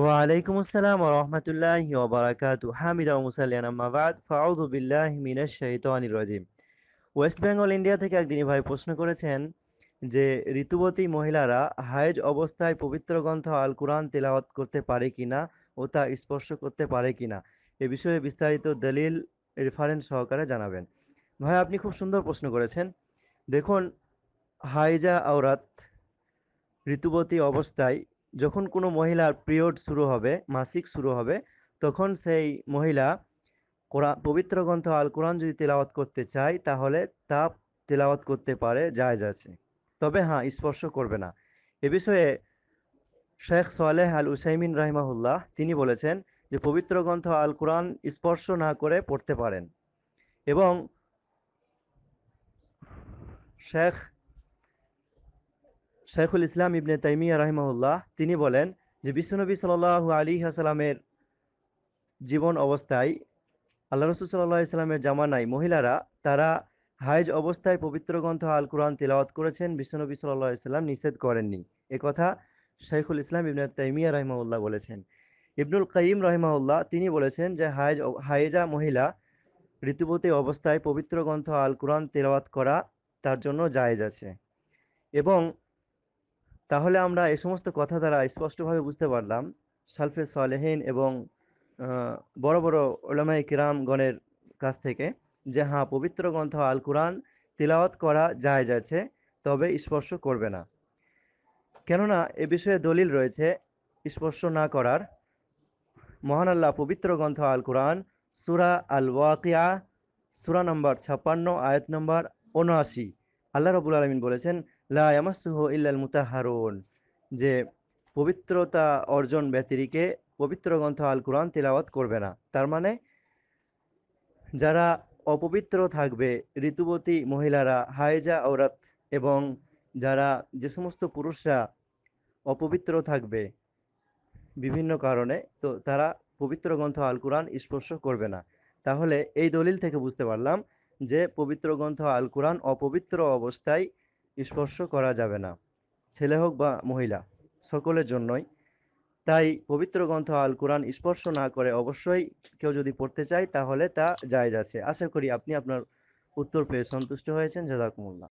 ওয়ালাইকুম আসসালাম রহমতুল্লাহ ওবরাকাত হামিদা মুসাল্লিয়ান আম্মাবাদ ফাউদু বিল্লাহ মিনাশ শাহিতানির রাজিম ওয়েস্ট বেঙ্গল ইন্ডিয়া থেকে একদিনই ভাই প্রশ্ন করেছেন যে ঋতুবতী মহিলারা হায়েজ অবস্থায় পবিত্র গ্রন্থ আল কোরআন তেলাওয়াত করতে পারে কি না ও তা স্পর্শ করতে পারে কি না এ বিষয়ে বিস্তারিত দলিল রেফারেন্স সহকারে জানাবেন ভাই আপনি খুব সুন্দর প্রশ্ন করেছেন দেখুন হাইজা আওরাত ঋতুবতী অবস্থায় যখন কোনো মহিলার পিরিয়ড শুরু হবে মাসিক শুরু হবে তখন সেই মহিলা কোরআন পবিত্র গ্রন্থ আল কোরআন যদি তেলাওয়াত করতে চায় তাহলে তা তেলাওয়াত করতে পারে জায়জ আছে তবে হ্যাঁ স্পর্শ করবে না এ বিষয়ে শেখ সোয়ালেহ আল উসাইমিন রাহিমাহুল্লাহ তিনি বলেছেন যে পবিত্র গ্রন্থ আল কোরআন স্পর্শ না করে পড়তে পারেন এবং শেখ শেখুল ইসলাম ইবনে তাইমিয়া রাহিমাহুল্লাহ তিনি বলেন যে বিশ্বনবী সাল আলী আসালামের জীবন অবস্থায় আল্লাহ রসুল সাল্লাহ ইসলামের জামানায় মহিলারা তারা হাইজ অবস্থায় পবিত্র গ্রন্থ আল কুরআন তিলাওয়াত করেছেন বিশ্বনবী সাল্লাহ ইসলাম নিষেধ করেননি এ কথা শেখুল ইসলাম ইবনে তাইমিয়া রহিমাউল্লাহ বলেছেন ইবনুল কাইম রহিমাউল্লাহ তিনি বলেছেন যে হায়জ হায়েজা মহিলা ঋতুবতী অবস্থায় পবিত্র গ্রন্থ আল কোরআন তেলাওয়াত করা তার জন্য জায়েজ আছে এবং তাহলে আমরা এ সমস্ত কথা দ্বারা স্পষ্টভাবে বুঝতে পারলাম সালফে সালেহীন এবং বড় বড় ওলামাই কিরামগণের কাছ থেকে যে হ্যাঁ পবিত্র গ্রন্থ আল কোরআন তিলাওয়াত করা যায় যাচ্ছে তবে স্পর্শ করবে না কেননা এ বিষয়ে দলিল রয়েছে স্পর্শ না করার মহান আল্লাহ পবিত্র গ্রন্থ আল কোরআন সুরা আল ওয়াকিয়া সুরা নম্বর ছাপ্পান্ন আয়াত নম্বর উনআশি আল্লাহ রবুল আলমিন বলেছেন লাহ ইল্লাল মুতাহারুন যে পবিত্রতা অর্জন ব্যতিরিকে পবিত্র গ্রন্থ আল কোরআন তিলাওয়াত করবে না তার মানে যারা অপবিত্র থাকবে ঋতুবতী মহিলারা হায়েজা ঔরাত এবং যারা যে সমস্ত পুরুষরা অপবিত্র থাকবে বিভিন্ন কারণে তো তারা পবিত্র গ্রন্থ আল কোরআন স্পর্শ করবে না তাহলে এই দলিল থেকে বুঝতে পারলাম যে পবিত্র গ্রন্থ আল কোরআন অপবিত্র অবস্থায় স্পর্শ করা যাবে না ছেলে হোক বা মহিলা সকলের জন্যই তাই পবিত্র গ্রন্থ আল কোরআন স্পর্শ না করে অবশ্যই কেউ যদি পড়তে চায় তাহলে তা যায় আছে আশা করি আপনি আপনার উত্তর পেয়ে সন্তুষ্ট হয়েছেন জাজাকুমুল্লাহ